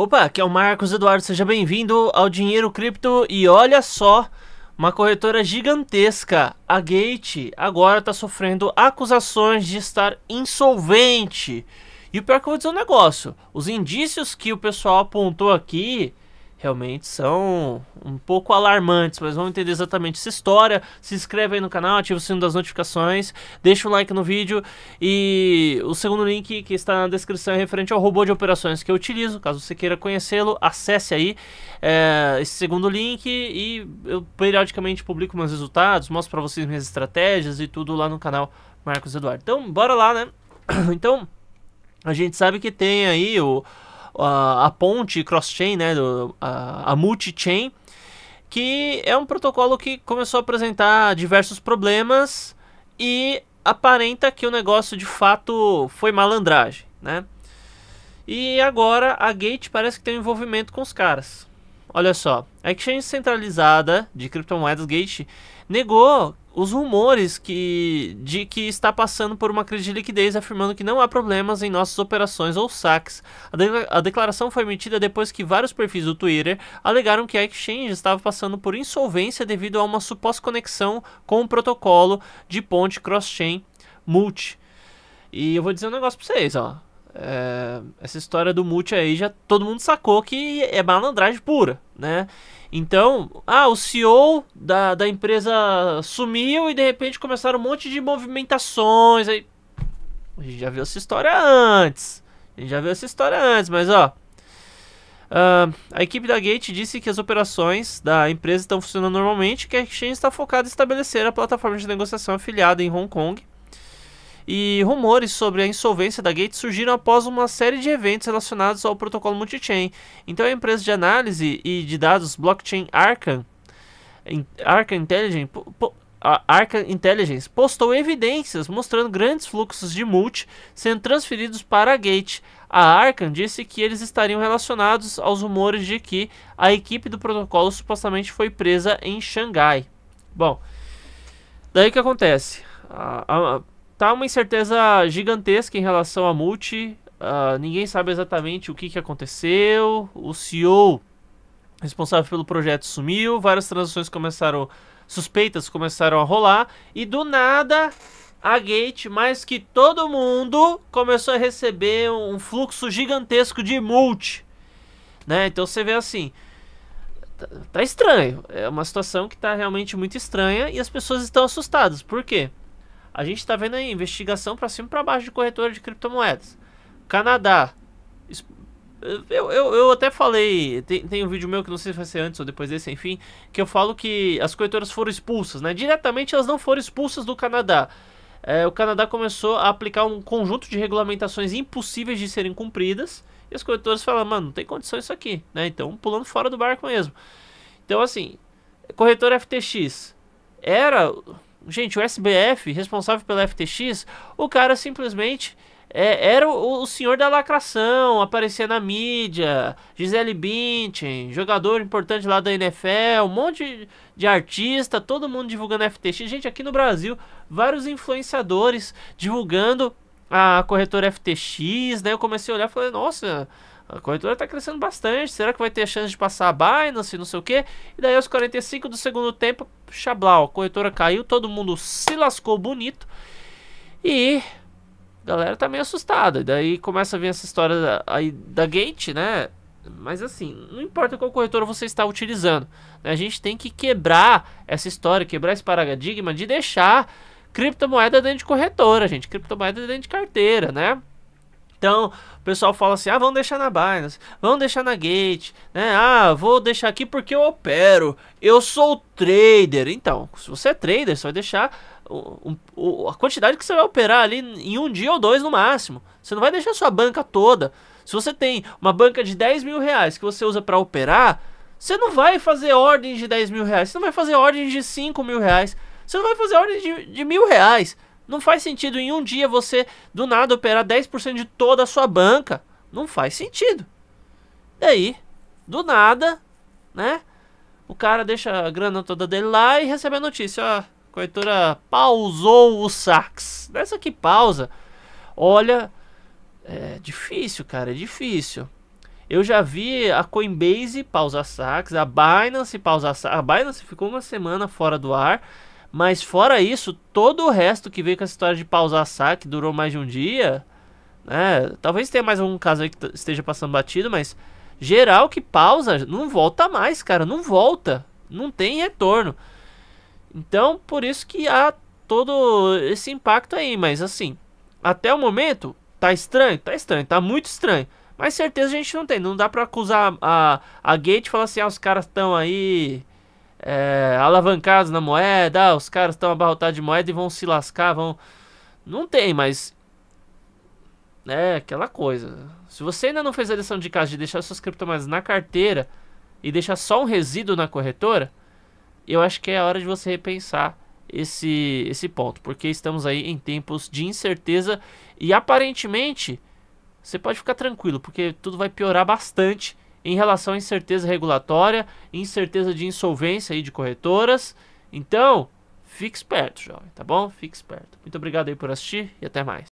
Opa, aqui é o Marcos Eduardo, seja bem-vindo ao Dinheiro Cripto e olha só, uma corretora gigantesca, a Gate, agora está sofrendo acusações de estar insolvente. E o pior que eu vou dizer um negócio, os indícios que o pessoal apontou aqui realmente são um pouco alarmantes, mas vamos entender exatamente essa história. Se inscreve aí no canal, ativa o sino das notificações, deixa um like no vídeo e o segundo link que está na descrição é referente ao robô de operações que eu utilizo. Caso você queira conhecê-lo, acesse aí é, esse segundo link e eu periodicamente publico meus resultados, mostro para vocês minhas estratégias e tudo lá no canal Marcos Eduardo. Então, bora lá, né? então, a gente sabe que tem aí o a, ponte cross-chain, né, do, a, a multi-chain, que é um protocolo que começou a apresentar diversos problemas e aparenta que o negócio de fato foi malandragem, né? E agora a Gate parece que tem um envolvimento com os caras. Olha só, a exchange centralizada de criptomoedas Gate negou os rumores que, de que está passando por uma crise de liquidez, afirmando que não há problemas em nossas operações ou saques. A, de, a declaração foi emitida depois que vários perfis do Twitter alegaram que a exchange estava passando por insolvência devido a uma suposta conexão com o protocolo de ponte cross-chain Multi. E eu vou dizer um negócio para vocês, ó. É, essa história do multi aí já todo mundo sacou que é malandragem pura, né? Então, ah, o CEO da, da empresa sumiu e de repente começaram um monte de movimentações. Aí... A gente já viu essa história antes. A gente já viu essa história antes, mas ó. Uh, a equipe da Gate disse que as operações da empresa estão funcionando normalmente e que a exchange está focada em estabelecer a plataforma de negociação afiliada em Hong Kong e rumores sobre a insolvência da Gates surgiram após uma série de eventos relacionados ao protocolo multi-chain. Então a empresa de análise e de dados blockchain Arcan, Arca Intelligence, a Intelligence postou evidências mostrando grandes fluxos de multi sendo transferidos para a Gate. A Arkham disse que eles estariam relacionados aos rumores de que a equipe do protocolo supostamente foi presa em Xangai. Bom, daí que acontece? A, a, Tá uma incerteza gigantesca em relação a multi. Uh, ninguém sabe exatamente o que, que aconteceu. O CEO responsável pelo projeto sumiu. Várias transações começaram. Suspeitas começaram a rolar. E do nada, a Gate, mais que todo mundo, começou a receber um fluxo gigantesco de multi. Né? Então você vê assim. tá, tá estranho. É uma situação que tá realmente muito estranha e as pessoas estão assustadas. Por quê? A gente está vendo aí investigação para cima e para baixo de corretora de criptomoedas. Canadá. Eu, eu, eu até falei, tem, tem um vídeo meu que não sei se vai ser antes ou depois desse, enfim, que eu falo que as corretoras foram expulsas, né? Diretamente elas não foram expulsas do Canadá. É, o Canadá começou a aplicar um conjunto de regulamentações impossíveis de serem cumpridas. E as corretoras falam, mano, não tem condição isso aqui, né? Então, pulando fora do barco mesmo. Então, assim, corretora FTX era gente, o SBF, responsável pela FTX, o cara simplesmente é, era o, o, senhor da lacração, aparecia na mídia, Gisele Bündchen, jogador importante lá da NFL, um monte de, de artista, todo mundo divulgando FTX. Gente, aqui no Brasil, vários influenciadores divulgando a corretora FTX, né? Eu comecei a olhar e falei, nossa, a corretora está crescendo bastante. Será que vai ter chance de passar a Binance não sei o que? E daí aos 45 do segundo tempo, xablau, a corretora caiu, todo mundo se lascou bonito. E a galera tá meio assustada. E daí começa a vir essa história da, aí da Gate, né? Mas assim, não importa qual corretora você está utilizando. Né? A gente tem que quebrar essa história, quebrar esse paradigma de deixar criptomoeda dentro de corretora, gente. Criptomoeda dentro de carteira, né? Então, o pessoal fala assim: ah, vamos deixar na Binance, vamos deixar na Gate, né? Ah, vou deixar aqui porque eu opero, eu sou trader. Então, se você é trader, você vai deixar o, o, a quantidade que você vai operar ali em um dia ou dois no máximo. Você não vai deixar sua banca toda. Se você tem uma banca de 10 mil reais que você usa para operar, você não vai fazer ordem de 10 mil reais, você não vai fazer ordem de 5 mil reais, você não vai fazer ordem de, de mil reais. Não faz sentido em um dia você do nada operar 10% de toda a sua banca. Não faz sentido. Daí, do nada, né? O cara deixa a grana toda dele lá e recebe a notícia, a corretora pausou o sax. Nessa que pausa, olha, é difícil, cara, é difícil. Eu já vi a Coinbase pausar sax, a Binance pausar sax. A Binance ficou uma semana fora do ar mas fora isso, todo o resto que veio com essa história de pausar saque, durou mais de um dia, né? Talvez tenha mais algum caso aí que esteja passando batido, mas geral que pausa, não volta mais, cara, não volta, não tem retorno. Então, por isso que há todo esse impacto aí, mas assim, até o momento tá estranho, tá estranho, tá muito estranho. Mas certeza a gente não tem, não dá para acusar a, a Gate e falar assim, ah, os caras estão aí é, alavancados na moeda, ah, os caras estão abarrotados de moeda e vão se lascar, vão. Não tem, mas. É aquela coisa. Se você ainda não fez a lição de casa de deixar suas criptomoedas na carteira e deixar só um resíduo na corretora, eu acho que é a hora de você repensar esse, esse ponto, porque estamos aí em tempos de incerteza e aparentemente você pode ficar tranquilo, porque tudo vai piorar bastante em relação à incerteza regulatória, incerteza de insolvência aí de corretoras. Então, fique esperto, jovem, tá bom? Fique esperto. Muito obrigado aí por assistir e até mais.